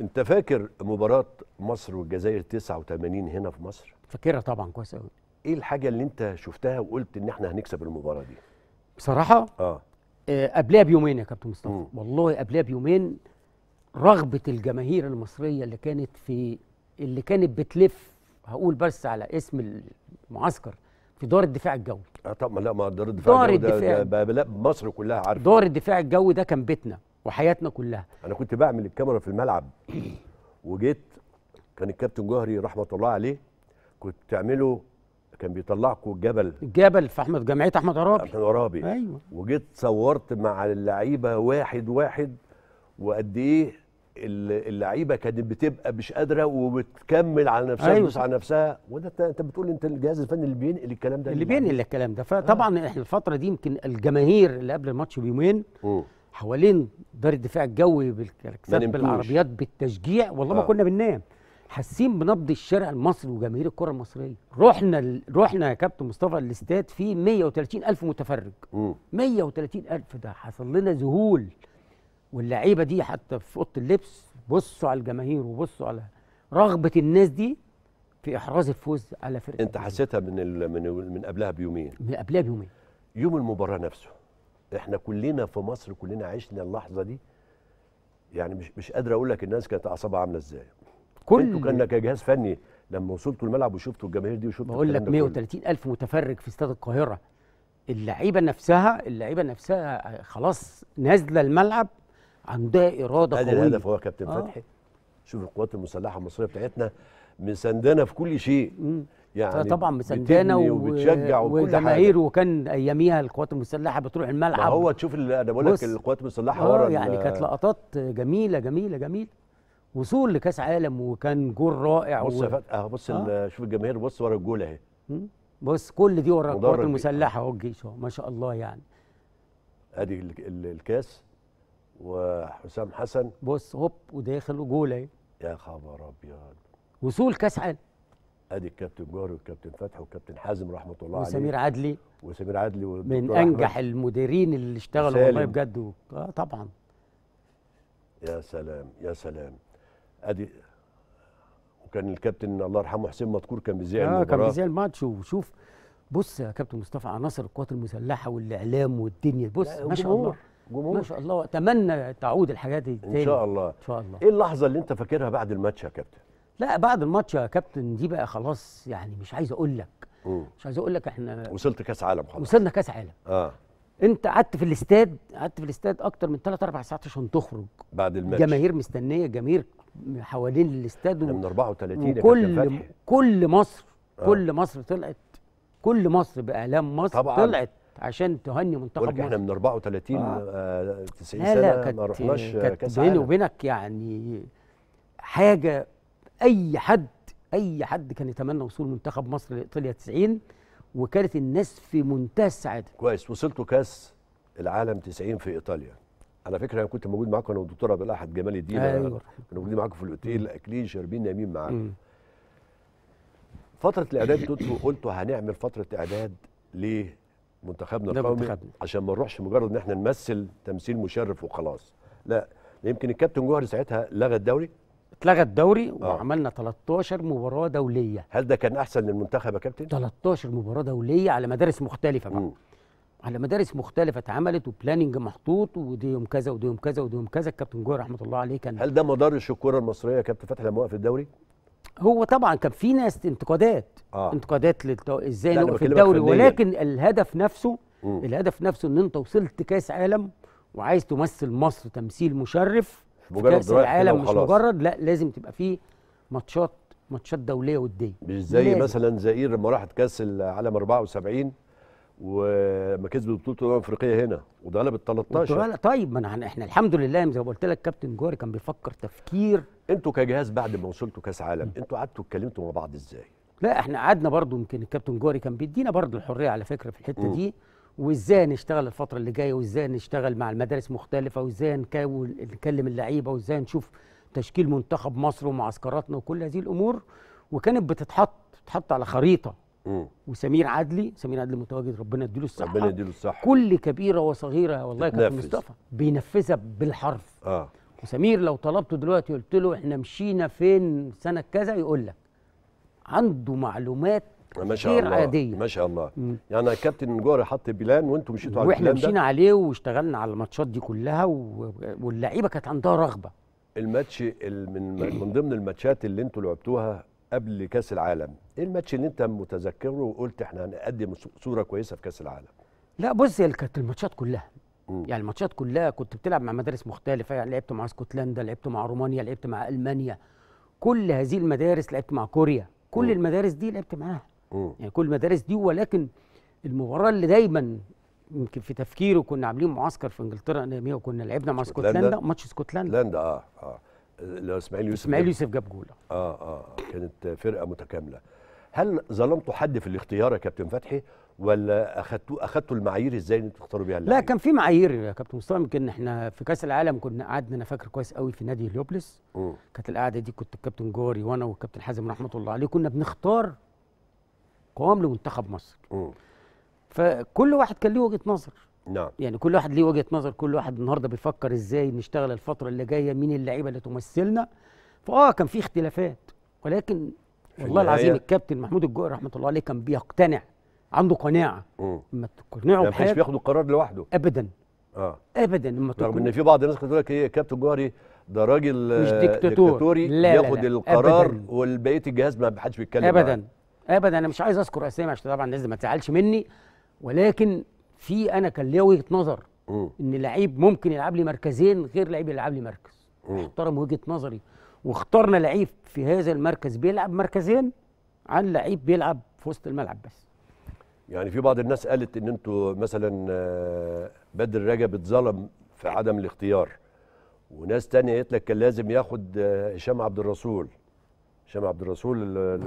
انت فاكر مباراه مصر والجزائر 89 هنا في مصر فاكرها طبعا كويس قوي ايه الحاجه اللي انت شفتها وقلت ان احنا هنكسب المباراه دي بصراحه آه. اه, قبلها بيومين يا كابتن مصطفى مم. والله قبلها بيومين رغبه الجماهير المصريه اللي كانت في اللي كانت بتلف هقول بس على اسم المعسكر في دار الدفاع الجوي اه طب ما لا ما دار الدفاع الجوي ده, ده مصر كلها عارفه دار الدفاع الجوي ده كان بيتنا وحياتنا كلها انا كنت بعمل الكاميرا في الملعب وجيت كان الكابتن جوهري رحمه الله عليه كنت تعمله كان بيطلعكم الجبل الجبل في احمد جمعيه احمد عرابي احمد عرابي ايوه وجيت صورت مع اللعيبه واحد واحد وقد ايه اللعيبه كانت بتبقى مش قادره وبتكمل على نفسها أيوة. على نفسها وده انت بتقول انت الجهاز الفني اللي بينقل الكلام ده اللي, اللي بينقل الكلام ده آه. فطبعا آه. احنا الفتره دي يمكن الجماهير اللي قبل الماتش بيومين حوالين دار الدفاع الجوي بالكلاكسات بالعربيات بالتشجيع والله آه. ما كنا بننام حاسين بنبض الشارع المصري وجماهير الكره المصريه رحنا ال... رحنا يا كابتن مصطفى الاستاد فيه 130 الف متفرج م. 130 الف ده حصل لنا ذهول واللعيبه دي حتى في اوضه اللبس بصوا على الجماهير وبصوا على رغبه الناس دي في احراز الفوز على فرقه انت حسيتها من ال... من من قبلها بيومين من قبلها بيومين يوم المباراه نفسه احنا كلنا في مصر كلنا عشنا اللحظه دي يعني مش مش قادر اقول لك الناس كانت اعصابها عامله ازاي كل انتوا كانك جهاز فني لما وصلتوا الملعب وشفتوا الجماهير دي وشفتوا بقول لك 130 الف متفرج في استاد القاهره اللعيبه نفسها اللعيبه نفسها خلاص نازله الملعب عندها اراده قويه هذا الهدف هو كابتن آه. فتحي شوف القوات المسلحه المصريه بتاعتنا مساندانا في كل شيء يعني طبعا مساندانا وبتشجع وجماهير وكان اياميها القوات المسلحه بتروح الملعب ما هو تشوف انا بقول لك القوات المسلحه ورا آه، يعني كانت لقطات جميله جميله جميله وصول لكاس عالم وكان جول رائع بص و... اه بص آه. شوف الجماهير بص ورا الجول اهي بص كل دي ورا القوات المسلحه اهو الجيش ما شاء الله يعني ادي الكاس وحسام حسن بص هوب وداخل وجول اهي يا خبر ابيض وصول كاس عالم ادي الكابتن جوهري والكابتن فتحي والكابتن حازم رحمه الله عليه وسمير عدلي وسمير عدلي من انجح أحمد. المديرين اللي اشتغلوا والله بجد اه طبعا يا سلام يا سلام ادي وكان الكابتن الله يرحمه حسين مذكور كان بيذيع المباراه آه كان بيذيع الماتش وشوف بص يا كابتن مصطفى عناصر القوات المسلحه والاعلام والدنيا بص ما شاء الله جمهور ما شاء الله اتمنى تعود الحاجات دي تاني ان شاء الله ان شاء الله ايه اللحظه اللي انت فاكرها بعد الماتش يا كابتن لا بعد الماتش يا كابتن دي بقى خلاص يعني مش عايز اقول لك مش عايز اقول لك احنا وصلت كاس عالم خلاص وصلنا كاس عالم اه انت قعدت في الاستاد قعدت في الاستاد اكتر من 3 4 ساعات عشان تخرج بعد الماتش جماهير مستنيه جماهير حوالين الاستاد من 34 وكل كل مصر آه. كل مصر طلعت كل مصر باعلام مصر طبعا طلعت عشان تهني منتخب مصر احنا من 34 آه. 90 آه، سنه ما رحناش كاس بيني وبينك يعني حاجه اي حد اي حد كان يتمنى وصول منتخب مصر لايطاليا 90 وكانت الناس في منتهى السعاده كويس وصلتوا كاس العالم 90 في ايطاليا على فكره انا كنت موجود معاكم انا والدكتور عبد الاحد جمال الدين ايوه كنا موجودين معاكم في الاوتيل اكلين شاربين نايمين معاكم فتره الاعداد انتوا قلتوا هنعمل فتره اعداد ليه منتخبنا القومي عشان ما نروحش مجرد ان احنا نمثل تمثيل مشرف وخلاص لا يمكن الكابتن جوهري ساعتها لغى الدوري اتلغى الدوري آه. وعملنا 13 مباراه دوليه هل ده كان احسن للمنتخب يا كابتن 13 مباراه دوليه على مدارس مختلفه بقى مم. على مدارس مختلفه اتعملت وبلاننج محطوط ودي يوم كذا ودي يوم كذا ودي يوم كذا الكابتن جوهري رحمه الله عليه كان هل ده مدار الكره المصريه يا كابتن فتحي لما وقف الدوري هو طبعا كان في ناس انتقادات آه. انتقادات للتو... ازاي نوقف الدوري ولكن الهدف نفسه م. الهدف نفسه ان انت وصلت كاس عالم وعايز تمثل مصر تمثيل مشرف في كاس العالم مش مجرد لا لازم تبقى فيه ماتشات ماتشات دوليه وديه مش زي لازم. مثلا زئير لما راحت كاس العالم 74 ولما كسبوا بطوله الامم الافريقيه هنا ال 13 طيب ما انا احنا الحمد لله زي ما قلت لك كابتن جوهري كان بيفكر تفكير انتوا كجهاز بعد ما وصلتوا كاس عالم انتوا قعدتوا اتكلمتوا مع بعض ازاي؟ لا احنا قعدنا برضو يمكن الكابتن جوهري كان بيدينا برضو الحريه على فكره في الحته م. دي وازاي نشتغل الفتره اللي جايه وازاي نشتغل مع المدارس مختلفه وازاي نكلم اللعيبه وازاي نشوف تشكيل منتخب مصر ومعسكراتنا وكل هذه الامور وكانت بتتحط بتتحط على خريطه وسمير عدلي سمير عدلي متواجد ربنا يديله الصحه ربنا يديله الصحه كل كبيره وصغيره والله كان مصطفى بينفذها بالحرف اه وسمير لو طلبته دلوقتي قلت له احنا مشينا فين سنه كذا يقول لك عنده معلومات ما شاء الله عادية. ما شاء الله مم. يعني كابتن جوهر حط بلان وانتم مشيتوا على واحنا مشينا عليه واشتغلنا على الماتشات دي كلها واللعيبه كانت عندها رغبه الماتش من من ضمن الماتشات اللي انتوا لعبتوها قبل كاس العالم ايه الماتش اللي انت متذكره وقلت احنا هنقدم صوره كويسه في كاس العالم لا بص هي كانت الماتشات كلها مم. يعني الماتشات كلها كنت بتلعب مع مدارس مختلفه يعني لعبت مع اسكتلندا لعبت مع رومانيا لعبت مع المانيا كل هذه المدارس لعبت مع كوريا كل مم. المدارس دي لعبت معاها يعني كل المدارس دي ولكن المباراه اللي دايما يمكن في تفكيره كنا عاملين معسكر في انجلترا انميه وكنا لعبنا مع اسكتلندا ماتش اسكتلندا اسكتلندا اه اه لا اسماعيل يوسف اسماعيل يوسف جاب جول آه،, اه اه كانت فرقه متكامله هل ظلمتوا حد في الاختيار يا كابتن فتحي ولا اخدتوا اخدتوا المعايير ازاي انتوا تختاروا بيها لا كان في معايير يا كابتن مصطفى يمكن احنا في كاس العالم كنا قعدنا انا فاكر كويس قوي في نادي هليوبلس كانت القعده دي كنت الكابتن جوري وانا والكابتن حازم رحمه الله عليه كنا بنختار قوام لمنتخب مصر م. فكل واحد كان ليه وجهه نظر نعم يعني كل واحد ليه وجهه نظر كل واحد النهارده بيفكر ازاي نشتغل الفتره اللي جايه مين اللعيبه اللي تمثلنا فاه كان في اختلافات ولكن والله العظيم الكابتن محمود الجوقي رحمه الله عليه كان بيقتنع عنده قناعه اما تقنعه يعني بحاجه كانش بياخد القرار لوحده ابدا اه ابدا اما تقنعه رغم ان في بعض الناس كانت تقول لك ايه كابتن جوهري ده راجل آه، مش ديكتاتور. ديكتاتوري لا بياخد لا لا. القرار والبقيه الجهاز ما حدش بيتكلم ابدا معاه. ابدا انا مش عايز اذكر اسامي عشان طبعا الناس ما تزعلش مني ولكن في انا كان ليا وجهه نظر م. ان لعيب ممكن يلعب لي مركزين غير لعيب يلعب لي مركز احترم وجهه نظري واخترنا لعيب في هذا المركز بيلعب مركزين عن لعيب بيلعب في وسط الملعب بس يعني في بعض الناس قالت ان انتوا مثلا آه، بدر رجب اتظلم في عدم الاختيار وناس تانية قالت لك كان لازم ياخد آه، هشام عبد الرسول هشام عبد الرسول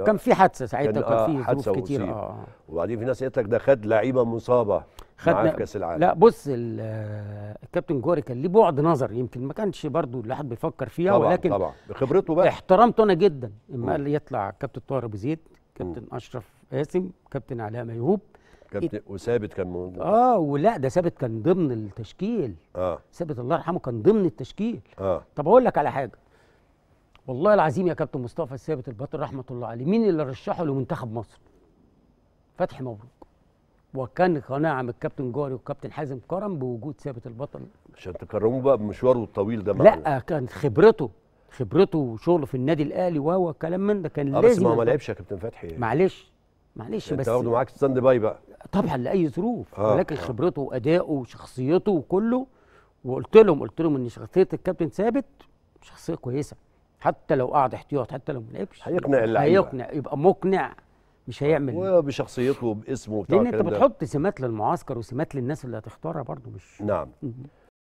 كان في حادثه ساعتها كان آه، في ظروف كتير اه وبعدين في ناس قالت لك ده خد لعيبه مصابه خد في كاس العالم لا بص الكابتن جوري كان ليه بعد نظر يمكن ما كانش برضو الواحد بيفكر فيها طبعًا ولكن طبعا بخبرته بقى احترمته انا جدا اما اللي يطلع كابتن طاهر ابو زيد كابتن اشرف قاسم كابتن علاء ميهوب كابتن وثابت كان موجود اه ولا ده ثابت كان ضمن التشكيل اه ثابت الله يرحمه كان ضمن التشكيل اه طب اقول لك على حاجه والله العظيم يا كابتن مصطفى الثابت البطل رحمه الله عليه مين اللي رشحه لمنتخب مصر فتحي مبروك وكان قناعه من الكابتن جوهري والكابتن حازم كرم بوجود ثابت البطل عشان تكرموه بقى بمشواره الطويل ده معنا. لا كان خبرته خبرته وشغله في النادي الاهلي وهو كلام من ده كان آه لازم بس ما هو ما لعبش يا كابتن فتحي معلش معلش يعني بس تاخده معاك ستاند باي بقى طبعا لاي ظروف آه. ولكن آه. خبرته وادائه وشخصيته وكله وقلت لهم قلت لهم ان شخصيه الكابتن ثابت شخصيه كويسه حتى لو قعد احتياط حتى لو ما لعبش هيقنع اللعيبه هيقنع يبقى مقنع مش هيعمل وبشخصيته وباسمه وبتاع لان انت بتحط سمات للمعسكر وسمات للناس اللي هتختارها برضو مش نعم